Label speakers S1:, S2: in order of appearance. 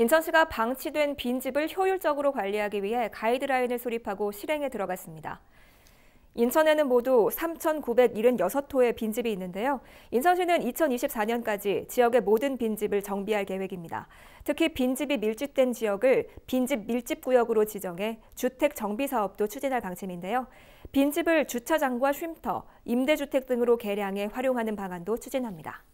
S1: 인천시가 방치된 빈집을 효율적으로 관리하기 위해 가이드라인을 수립하고 실행에 들어갔습니다. 인천에는 모두 3,976호의 빈집이 있는데요. 인천시는 2024년까지 지역의 모든 빈집을 정비할 계획입니다. 특히 빈집이 밀집된 지역을 빈집 밀집구역으로 지정해 주택 정비 사업도 추진할 방침인데요. 빈집을 주차장과 쉼터, 임대주택 등으로 개량해 활용하는 방안도 추진합니다.